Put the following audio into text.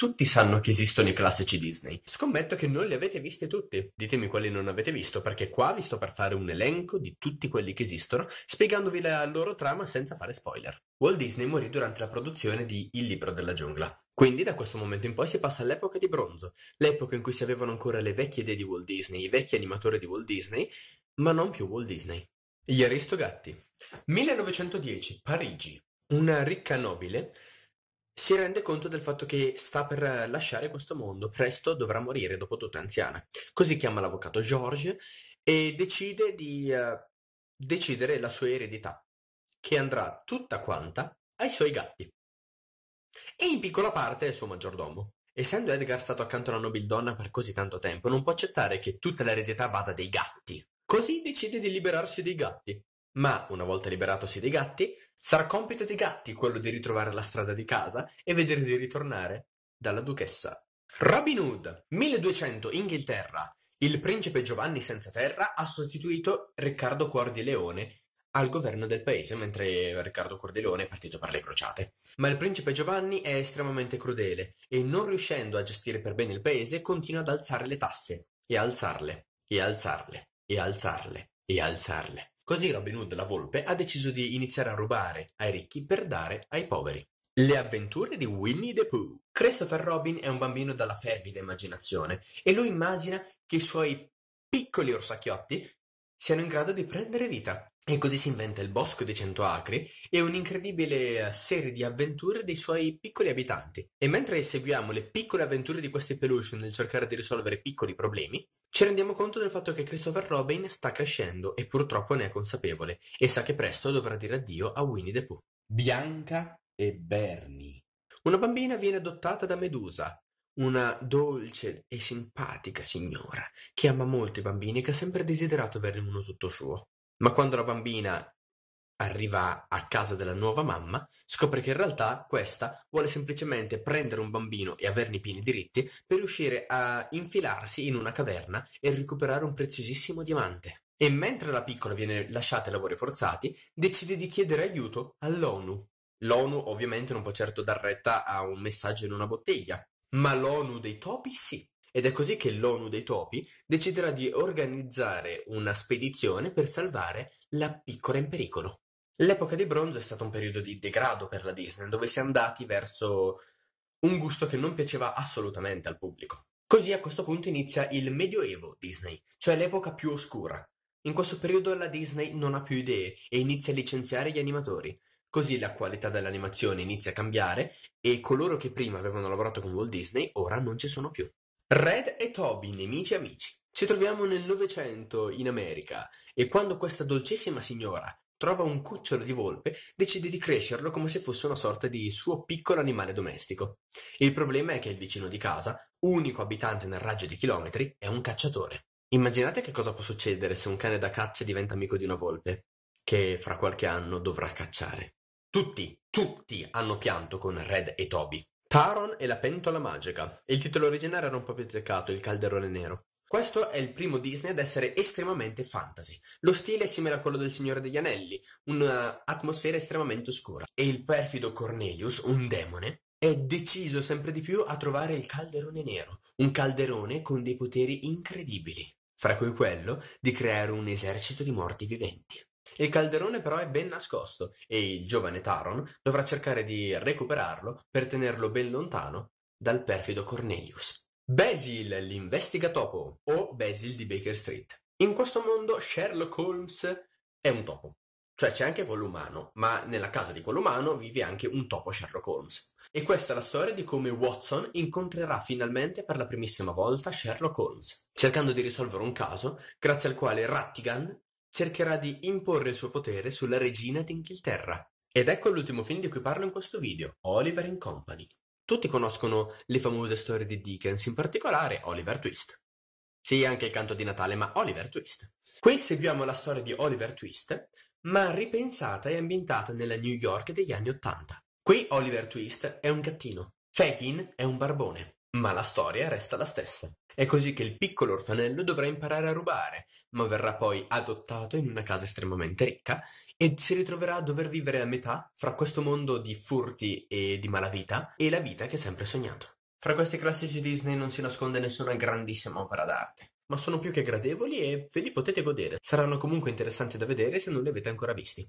tutti sanno che esistono i classici Disney. Scommetto che non li avete visti tutti. Ditemi quali non avete visto, perché qua vi sto per fare un elenco di tutti quelli che esistono, spiegandovi la loro trama senza fare spoiler. Walt Disney morì durante la produzione di Il libro della giungla. Quindi da questo momento in poi si passa all'epoca di bronzo, l'epoca in cui si avevano ancora le vecchie idee di Walt Disney, i vecchi animatori di Walt Disney, ma non più Walt Disney. Gli Aristogatti. 1910, Parigi. Una ricca nobile si rende conto del fatto che sta per lasciare questo mondo, presto dovrà morire dopo tutto anziana. Così chiama l'avvocato George e decide di uh, decidere la sua eredità, che andrà tutta quanta ai suoi gatti. E in piccola parte al suo maggiordomo. Essendo Edgar stato accanto alla nobildonna per così tanto tempo, non può accettare che tutta l'eredità vada dei gatti. Così decide di liberarsi dei gatti. Ma, una volta liberatosi dei gatti, Sarà compito dei gatti quello di ritrovare la strada di casa e vedere di ritornare dalla duchessa. Robin Hood, 1200 Inghilterra. Il principe Giovanni senza terra ha sostituito Riccardo Cuor di Leone al governo del paese, mentre Riccardo Cuor di Leone è partito per le crociate. Ma il principe Giovanni è estremamente crudele e non riuscendo a gestire per bene il paese continua ad alzare le tasse e alzarle, e alzarle, e alzarle, e alzarle. Così Robin Hood la volpe ha deciso di iniziare a rubare ai ricchi per dare ai poveri. Le avventure di Winnie the Pooh. Christopher Robin è un bambino dalla fervida immaginazione e lui immagina che i suoi piccoli orsacchiotti siano in grado di prendere vita. E così si inventa il Bosco dei Cento Acri e un'incredibile serie di avventure dei suoi piccoli abitanti. E mentre seguiamo le piccole avventure di questi peluche nel cercare di risolvere piccoli problemi, ci rendiamo conto del fatto che Christopher Robin sta crescendo e purtroppo ne è consapevole e sa che presto dovrà dire addio a Winnie the Pooh. Bianca e Bernie. Una bambina viene adottata da Medusa, una dolce e simpatica signora che ama molto i bambini e che ha sempre desiderato averne uno tutto suo. Ma quando la bambina arriva a casa della nuova mamma, scopre che in realtà questa vuole semplicemente prendere un bambino e averne i pieni diritti per riuscire a infilarsi in una caverna e recuperare un preziosissimo diamante. E mentre la piccola viene lasciata ai lavori forzati, decide di chiedere aiuto all'ONU. L'ONU ovviamente non può certo dar retta a un messaggio in una bottiglia, ma l'ONU dei topi sì. Ed è così che l'ONU dei topi deciderà di organizzare una spedizione per salvare la piccola in pericolo. L'epoca di bronzo è stato un periodo di degrado per la Disney, dove si è andati verso un gusto che non piaceva assolutamente al pubblico. Così a questo punto inizia il Medioevo Disney, cioè l'epoca più oscura. In questo periodo la Disney non ha più idee e inizia a licenziare gli animatori. Così la qualità dell'animazione inizia a cambiare e coloro che prima avevano lavorato con Walt Disney ora non ci sono più. Red e Toby, nemici amici. Ci troviamo nel Novecento in America e quando questa dolcissima signora trova un cucciolo di volpe, decide di crescerlo come se fosse una sorta di suo piccolo animale domestico. Il problema è che il vicino di casa, unico abitante nel raggio di chilometri, è un cacciatore. Immaginate che cosa può succedere se un cane da caccia diventa amico di una volpe, che fra qualche anno dovrà cacciare. Tutti, tutti hanno pianto con Red e Toby. Taron e la pentola magica. Il titolo originale era un po' più azzeccato, Il calderone nero. Questo è il primo Disney ad essere estremamente fantasy. Lo stile è simile a quello del Signore degli Anelli, un'atmosfera estremamente oscura. E il perfido Cornelius, un demone, è deciso sempre di più a trovare il calderone nero, un calderone con dei poteri incredibili, fra cui quello di creare un esercito di morti viventi. Il calderone però è ben nascosto e il giovane Taron dovrà cercare di recuperarlo per tenerlo ben lontano dal perfido Cornelius. Basil l'investigatopo o Basil di Baker Street. In questo mondo Sherlock Holmes è un topo. Cioè c'è anche quello umano, ma nella casa di quello umano vive anche un topo Sherlock Holmes. E questa è la storia di come Watson incontrerà finalmente per la primissima volta Sherlock Holmes, cercando di risolvere un caso grazie al quale Rattigan, cercherà di imporre il suo potere sulla regina d'Inghilterra. Ed ecco l'ultimo film di cui parlo in questo video, Oliver and Company. Tutti conoscono le famose storie di Dickens, in particolare Oliver Twist. Sì, anche il canto di Natale, ma Oliver Twist. Qui seguiamo la storia di Oliver Twist, ma ripensata e ambientata nella New York degli anni Ottanta. Qui Oliver Twist è un gattino, Fagin è un barbone, ma la storia resta la stessa. È così che il piccolo orfanello dovrà imparare a rubare ma verrà poi adottato in una casa estremamente ricca e si ritroverà a dover vivere a metà fra questo mondo di furti e di malavita e la vita che ha sempre sognato. Fra questi classici Disney non si nasconde nessuna grandissima opera d'arte, ma sono più che gradevoli e ve li potete godere. Saranno comunque interessanti da vedere se non li avete ancora visti.